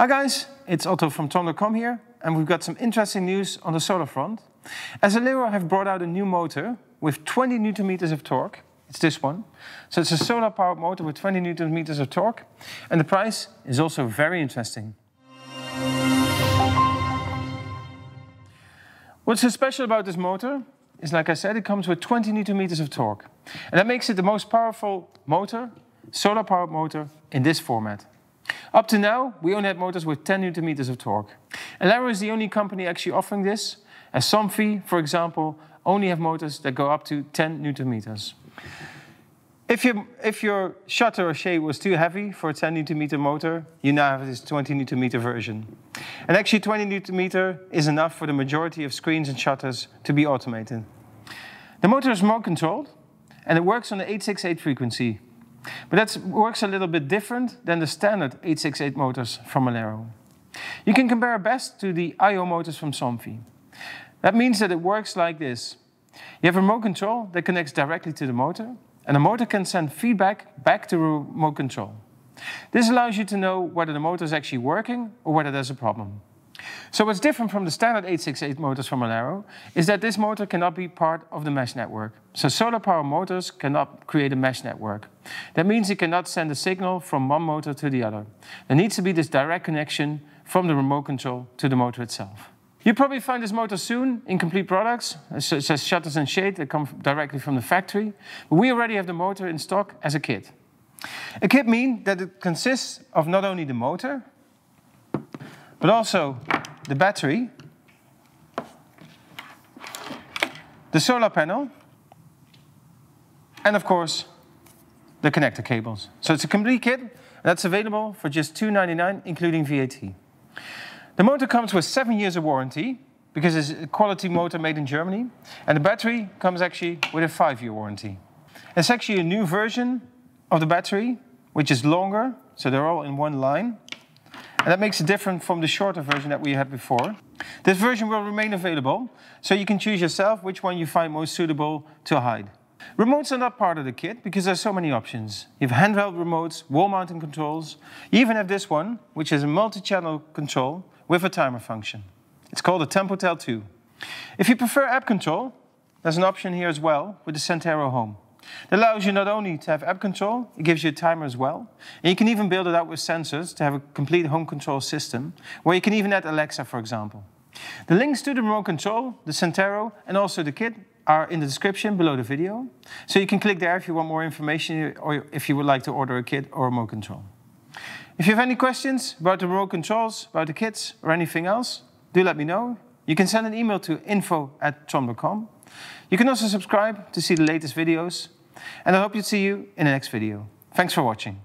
Hi guys, it's Otto from Tom.com here, and we've got some interesting news on the solar front. As Alero have brought out a new motor with 20 newton meters of torque. It's this one. So it's a solar powered motor with 20 newton meters of torque, and the price is also very interesting. What's so special about this motor is, like I said, it comes with 20 newton meters of torque, and that makes it the most powerful motor, solar powered motor, in this format. Up to now, we only had motors with 10 newton meters of torque. Elero is the only company actually offering this, as Somfy, for example, only have motors that go up to 10 newton meters. If, you, if your shutter or shade was too heavy for a 10 newton meter motor, you now have this 20 newton meter version. And actually 20 newton meter is enough for the majority of screens and shutters to be automated. The motor is more controlled, and it works on the 868 frequency, but that works a little bit different than the standard 868 motors from Malero. You can compare best to the IO motors from Somfy. That means that it works like this. You have a remote control that connects directly to the motor, and the motor can send feedback back to the remote control. This allows you to know whether the motor is actually working or whether there's a problem. So what's different from the standard 868 motors from Alero is that this motor cannot be part of the mesh network. So solar power motors cannot create a mesh network. That means it cannot send a signal from one motor to the other. There needs to be this direct connection from the remote control to the motor itself. You probably find this motor soon in complete products, such as shutters and shade that come directly from the factory. we already have the motor in stock as a kit. A kit means that it consists of not only the motor, but also the battery, the solar panel, and of course, the connector cables. So it's a complete kit, that's available for just 2 99 including VAT. The motor comes with seven years of warranty, because it's a quality motor made in Germany, and the battery comes actually with a five-year warranty. It's actually a new version of the battery, which is longer, so they're all in one line, and that makes it different from the shorter version that we had before. This version will remain available, so you can choose yourself which one you find most suitable to hide. Remotes are not part of the kit because there's so many options. You have handheld remotes, wall mounting controls. You even have this one, which is a multi-channel control with a timer function. It's called a Tempotel 2. If you prefer app control, there's an option here as well with the Centero Home. That allows you not only to have app control, it gives you a timer as well. And you can even build it out with sensors to have a complete home control system, where you can even add Alexa, for example. The links to the remote control, the Centero, and also the kit are in the description below the video. So you can click there if you want more information or if you would like to order a kit or a remote control. If you have any questions about the remote controls, about the kits, or anything else, do let me know. You can send an email to info at tron.com. You can also subscribe to see the latest videos and I hope to see you in the next video. Thanks for watching.